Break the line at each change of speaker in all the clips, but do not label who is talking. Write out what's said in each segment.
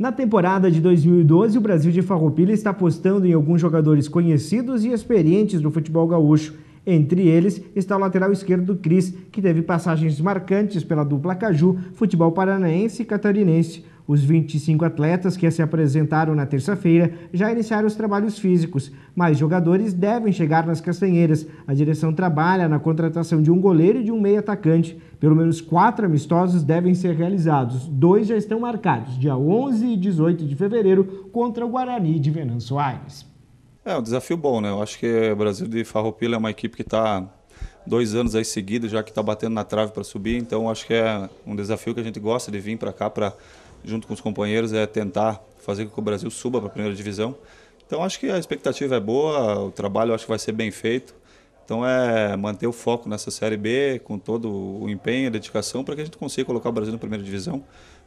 Na temporada de 2012, o Brasil de Farroupilha está apostando em alguns jogadores conhecidos e experientes do futebol gaúcho. Entre eles está o lateral esquerdo Cris, que teve passagens marcantes pela dupla Caju, futebol paranaense e catarinense. Os 25 atletas que se apresentaram na terça-feira já iniciaram os trabalhos físicos, mas jogadores devem chegar nas castanheiras. A direção trabalha na contratação de um goleiro e de um meio atacante. Pelo menos quatro amistosos devem ser realizados. Dois já estão marcados, dia 11 e 18 de fevereiro, contra o Guarani de Venâncio Aires.
É um desafio bom, né? Eu acho que o Brasil de Farroupilha é uma equipe que está dois anos aí seguidos, já que está batendo na trave para subir. Então, acho que é um desafio que a gente gosta de vir para cá para junto com os companheiros, é tentar fazer com que o Brasil suba para a primeira divisão. Então acho que a expectativa é boa, o trabalho acho que vai ser bem feito. Então é manter o foco nessa Série B com todo o empenho e dedicação para que a gente consiga colocar o Brasil na primeira divisão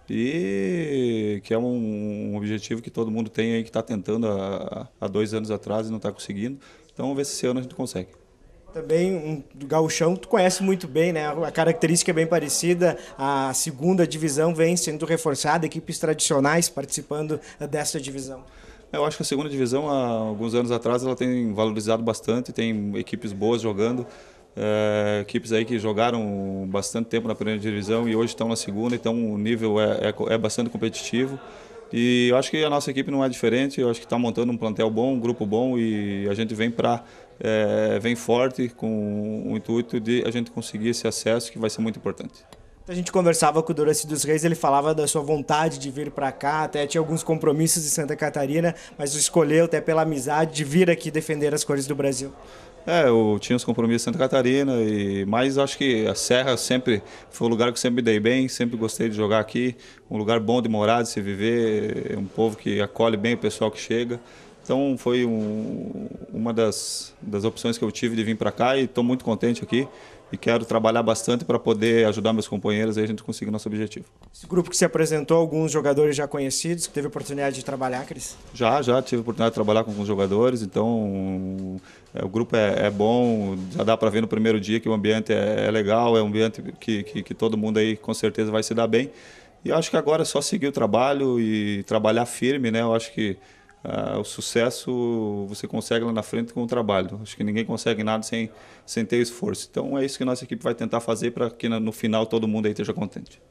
e que é um, objetivo que todo mundo tem aí que está tentando há, há dois anos atrás e não está conseguindo. Então vamos ver se esse ano a gente consegue.
Também um gauchão, tu conhece muito bem, né? A característica é bem parecida. A segunda divisão vem sendo reforçada, equipes tradicionais participando dessa divisão.
É, eu acho que a segunda divisão, há alguns anos atrás, ela tem valorizado bastante, tem equipes boas jogando. É, equipes aí que jogaram bastante tempo na primeira divisão e hoje estão na segunda, então o nível é, é, é bastante competitivo. E eu acho que a nossa equipe não é diferente, eu acho que está montando um plantel bom, um grupo bom e a gente vem para é, eh, vem forte com o intuito de a gente conseguir esse acesso que vai ser muito importante.
A gente conversava com o Doraci dos Reis, ele falava da sua vontade de vir para cá, até tinha alguns compromissos em Santa Catarina, mas escolheu até pela amizade de vir aqui defender as cores do Brasil.
É, eu tinha os compromissos em Santa Catarina, e mas acho que a Serra sempre foi um lugar que sempre me dei bem, sempre gostei de jogar aqui, um lugar bom de morar, de se viver, um povo que acolhe bem o pessoal que chega. Então foi um, uma das, das opções que eu tive de vir para cá e estou muito contente aqui e quero trabalhar bastante para poder ajudar meus companheiros e a gente conseguir nosso objetivo.
Esse grupo que se apresentou, alguns jogadores já conhecidos, que teve oportunidade de trabalhar, Cris?
Já, já tive oportunidade de trabalhar com alguns jogadores, então é, o grupo é, é, bom, já dá para ver no primeiro dia que o ambiente é, é legal, é um ambiente que, que, que todo mundo aí com certeza vai se dar bem. E acho que agora é só seguir o trabalho e trabalhar firme, né? Eu acho que Uh, o sucesso você consegue lá na frente com o trabalho. Acho que ninguém consegue nada sem, sem ter esforço. Então é isso que nossa equipe vai tentar fazer para que no final todo mundo aí esteja contente.